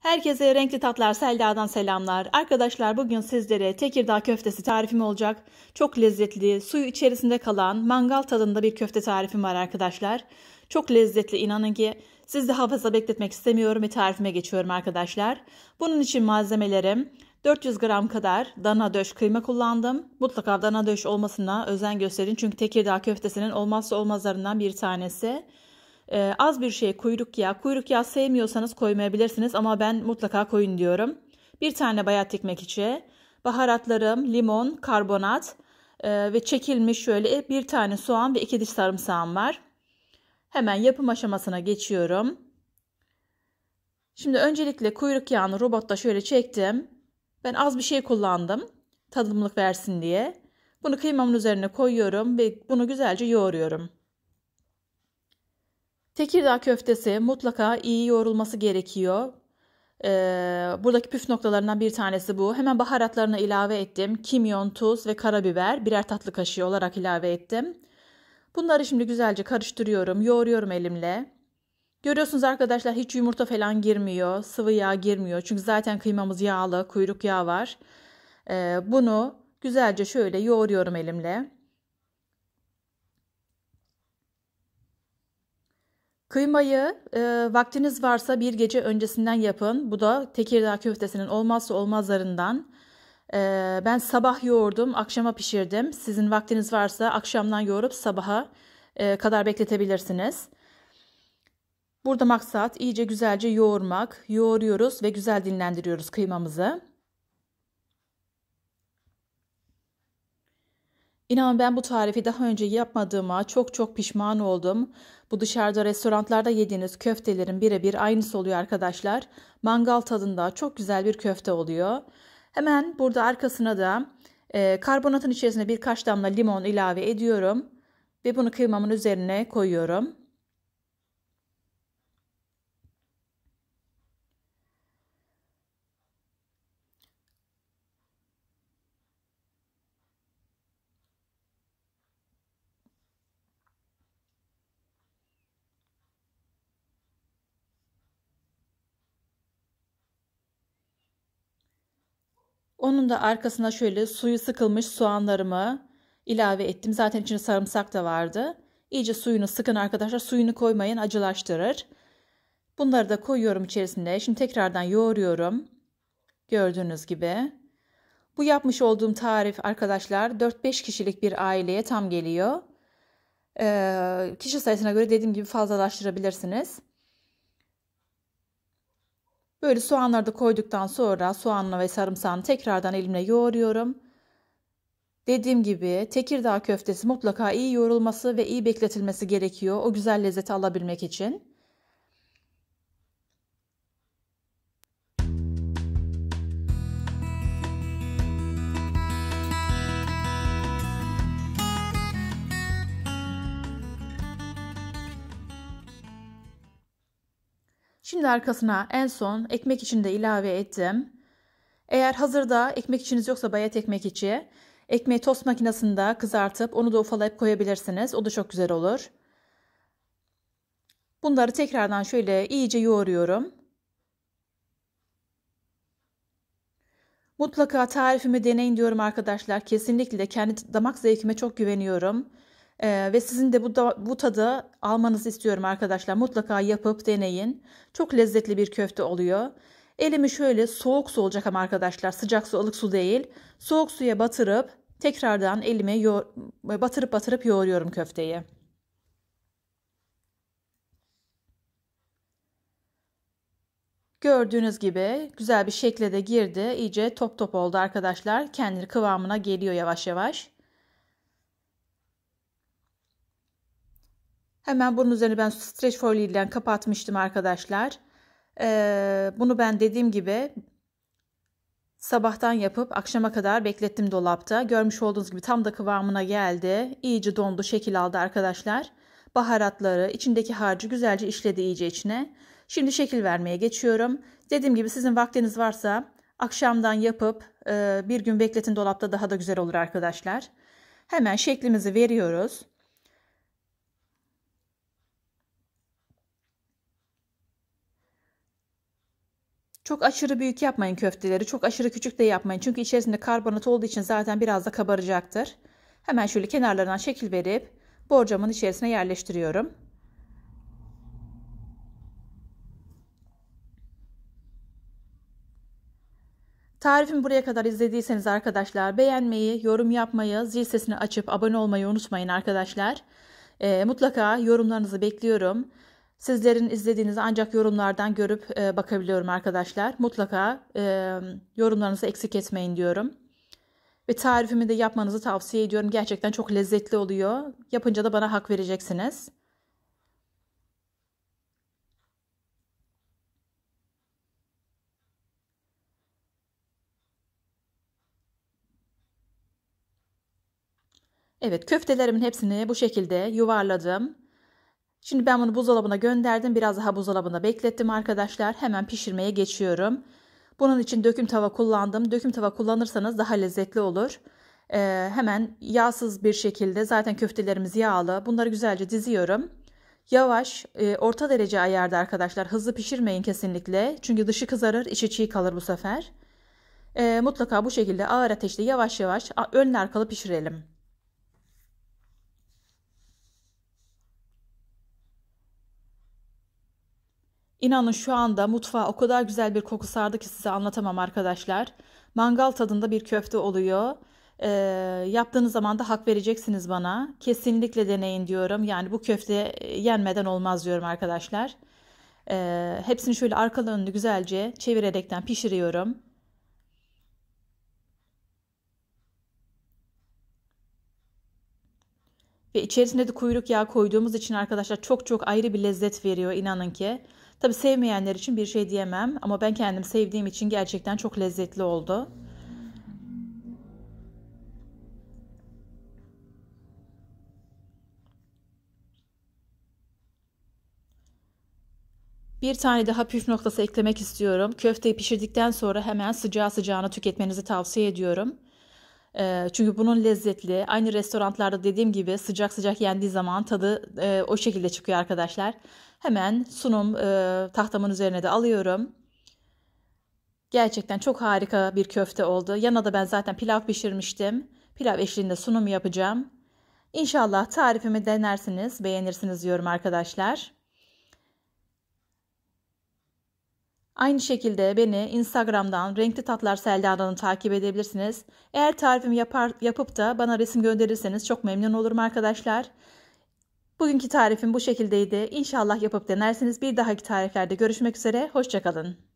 Herkese renkli tatlar Selda'dan selamlar. Arkadaşlar bugün sizlere Tekirdağ köftesi tarifim olacak. Çok lezzetli, suyu içerisinde kalan mangal tadında bir köfte tarifim var arkadaşlar. Çok lezzetli inanın ki siz de hafıza bekletmek istemiyorum ve tarifime geçiyorum arkadaşlar. Bunun için malzemelerim 400 gram kadar dana döş kıyma kullandım. Mutlaka dana döş olmasına özen gösterin çünkü Tekirdağ köftesinin olmazsa olmazlarından bir tanesi. E, az bir şey kuyruk yağı. Kuyruk yağı sevmiyorsanız koymayabilirsiniz ama ben mutlaka koyun diyorum. Bir tane bayat ekmek içi. Baharatlarım limon, karbonat e, ve çekilmiş şöyle bir tane soğan ve iki diş sarımsağım var. Hemen yapım aşamasına geçiyorum. Şimdi öncelikle kuyruk yağını robotta şöyle çektim. Ben az bir şey kullandım. Tadımlık versin diye. Bunu kıymamın üzerine koyuyorum ve bunu güzelce yoğuruyorum. Tekirdağ köftesi mutlaka iyi yoğrulması gerekiyor. E, buradaki püf noktalarından bir tanesi bu. Hemen baharatlarını ilave ettim. Kimyon, tuz ve karabiber birer tatlı kaşığı olarak ilave ettim. Bunları şimdi güzelce karıştırıyorum, yoğuruyorum elimle. Görüyorsunuz arkadaşlar hiç yumurta falan girmiyor, sıvı yağ girmiyor. Çünkü zaten kıymamız yağlı, kuyruk yağı var. Ee, bunu güzelce şöyle yoğuruyorum elimle. Kıymayı e, vaktiniz varsa bir gece öncesinden yapın. Bu da Tekirdağ köftesinin olmazsa olmazlarından. E, ben sabah yoğurdum, akşama pişirdim. Sizin vaktiniz varsa akşamdan yoğurup sabaha e, kadar bekletebilirsiniz. Burada maksat iyice güzelce yoğurmak. Yoğuruyoruz ve güzel dinlendiriyoruz kıymamızı. İnan ben bu tarifi daha önce yapmadığıma çok çok pişman oldum. Bu dışarıda restoranlarda yediğiniz köftelerin birebir aynısı oluyor arkadaşlar. Mangal tadında çok güzel bir köfte oluyor. Hemen burada arkasına da e, karbonatın içerisine birkaç damla limon ilave ediyorum. Ve bunu kıymamın üzerine koyuyorum. Onun da arkasına şöyle suyu sıkılmış soğanlarımı ilave ettim. Zaten içinde sarımsak da vardı. İyice suyunu sıkın arkadaşlar. Suyunu koymayın acılaştırır. Bunları da koyuyorum içerisine. Şimdi tekrardan yoğuruyorum. Gördüğünüz gibi. Bu yapmış olduğum tarif arkadaşlar 4-5 kişilik bir aileye tam geliyor. Ee, kişi sayısına göre dediğim gibi fazlalaştırabilirsiniz. Böyle soğanları da koyduktan sonra soğanla ve sarımsağını tekrardan elimle yoğuruyorum. Dediğim gibi Tekirdağ köftesi mutlaka iyi yoğrulması ve iyi bekletilmesi gerekiyor o güzel lezzeti alabilmek için. Şimdi arkasına en son ekmek içini de ilave ettim. Eğer hazırda ekmek içiniz yoksa bayat ekmek içi, ekmeği tost makinesinde kızartıp onu da ufalayıp koyabilirsiniz. O da çok güzel olur. Bunları tekrardan şöyle iyice yoğuruyorum. Mutlaka tarifimi deneyin diyorum arkadaşlar. Kesinlikle kendi damak zevkime çok güveniyorum. Ee, ve sizin de bu, da, bu tadı almanızı istiyorum arkadaşlar. Mutlaka yapıp deneyin. Çok lezzetli bir köfte oluyor. Elimi şöyle soğuk su olacak ama arkadaşlar sıcak su ılık su değil. Soğuk suya batırıp tekrardan elimi batırıp batırıp yoğuruyorum köfteyi. Gördüğünüz gibi güzel bir şekle de girdi. İyice top top oldu arkadaşlar. Kendi kıvamına geliyor yavaş yavaş. Hemen bunun üzerine ben streç folyo kapatmıştım arkadaşlar. Ee, bunu ben dediğim gibi sabahtan yapıp akşama kadar beklettim dolapta. Görmüş olduğunuz gibi tam da kıvamına geldi. İyice dondu, şekil aldı arkadaşlar. Baharatları, içindeki harcı güzelce işledi iyice içine. Şimdi şekil vermeye geçiyorum. Dediğim gibi sizin vaktiniz varsa akşamdan yapıp e, bir gün bekletin dolapta daha da güzel olur arkadaşlar. Hemen şeklimizi veriyoruz. Çok aşırı büyük yapmayın köfteleri. Çok aşırı küçük de yapmayın. Çünkü içerisinde karbonat olduğu için zaten biraz da kabaracaktır. Hemen şöyle kenarlarından şekil verip borcamın içerisine yerleştiriyorum. Tarifimi buraya kadar izlediyseniz arkadaşlar beğenmeyi, yorum yapmayı, zil sesini açıp abone olmayı unutmayın arkadaşlar. E, mutlaka yorumlarınızı bekliyorum. Sizlerin izlediğinizi ancak yorumlardan görüp e, bakabiliyorum arkadaşlar. Mutlaka e, yorumlarınızı eksik etmeyin diyorum. Ve tarifimi de yapmanızı tavsiye ediyorum. Gerçekten çok lezzetli oluyor. Yapınca da bana hak vereceksiniz. Evet köftelerimin hepsini bu şekilde yuvarladım. Şimdi ben bunu buzdolabına gönderdim. Biraz daha buzdolabında beklettim arkadaşlar. Hemen pişirmeye geçiyorum. Bunun için döküm tava kullandım. Döküm tava kullanırsanız daha lezzetli olur. Ee, hemen yağsız bir şekilde zaten köftelerimiz yağlı. Bunları güzelce diziyorum. Yavaş, e, orta derece ayarda arkadaşlar. Hızlı pişirmeyin kesinlikle. Çünkü dışı kızarır, içi çiğ kalır bu sefer. E, mutlaka bu şekilde ağır ateşte yavaş yavaş önlü arkalı pişirelim. İnanın şu anda mutfağa o kadar güzel bir koku sardı ki size anlatamam arkadaşlar. Mangal tadında bir köfte oluyor. E, yaptığınız zaman da hak vereceksiniz bana. Kesinlikle deneyin diyorum. Yani bu köfte yenmeden olmaz diyorum arkadaşlar. E, hepsini şöyle arkalı güzelce çevirerekten pişiriyorum. Ve içerisinde de kuyruk yağı koyduğumuz için arkadaşlar çok çok ayrı bir lezzet veriyor inanın ki. Tabi sevmeyenler için bir şey diyemem ama ben kendim sevdiğim için gerçekten çok lezzetli oldu. Bir tane daha püf noktası eklemek istiyorum. Köfteyi pişirdikten sonra hemen sıcağı sıcağına tüketmenizi tavsiye ediyorum. Ee, çünkü bunun lezzetli. Aynı restoranlarda dediğim gibi sıcak sıcak yendiği zaman tadı e, o şekilde çıkıyor arkadaşlar. Hemen sunum e, tahtamın üzerine de alıyorum. Gerçekten çok harika bir köfte oldu. Yana da ben zaten pilav pişirmiştim. Pilav eşliğinde sunum yapacağım. İnşallah tarifimi denersiniz, beğenirsiniz diyorum arkadaşlar. Aynı şekilde beni Instagram'dan Renkli Tatlar Selda'dan takip edebilirsiniz. Eğer tarifimi yapar, yapıp da bana resim gönderirseniz çok memnun olurum arkadaşlar. Bugünkü tarifim bu şekildeydi. İnşallah yapıp denersiniz. Bir dahaki tariflerde görüşmek üzere. Hoşçakalın.